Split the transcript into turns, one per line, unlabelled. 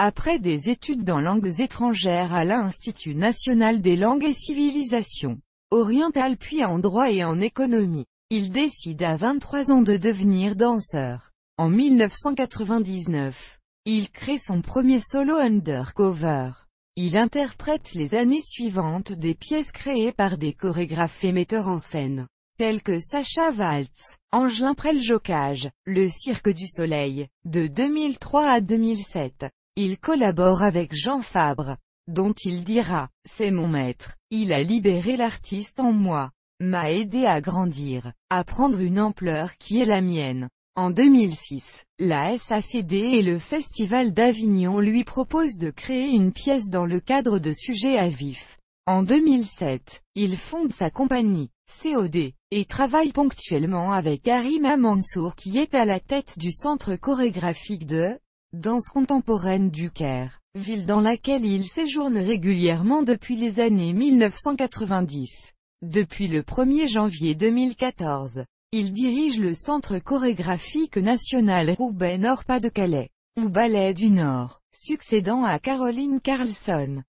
Après des études dans langues étrangères à l'Institut national des langues et civilisations orientales puis en droit et en économie, il décide à 23 ans de devenir danseur. En 1999, il crée son premier solo undercover. Il interprète les années suivantes des pièces créées par des chorégraphes et metteurs en scène, tels que Sacha Waltz, Angelin Prelle-Jocage, Le Cirque du Soleil, de 2003 à 2007. Il collabore avec Jean Fabre, dont il dira « C'est mon maître, il a libéré l'artiste en moi, m'a aidé à grandir, à prendre une ampleur qui est la mienne ». En 2006, la SACD et le Festival d'Avignon lui proposent de créer une pièce dans le cadre de Sujets à vif. En 2007, il fonde sa compagnie, COD, et travaille ponctuellement avec Arima Mansour qui est à la tête du centre chorégraphique de Danse contemporaine du Caire, ville dans laquelle il séjourne régulièrement depuis les années 1990. Depuis le 1er janvier 2014, il dirige le Centre chorégraphique national Roubaix Nord-Pas-de-Calais, ou Ballet du Nord, succédant à Caroline Carlson.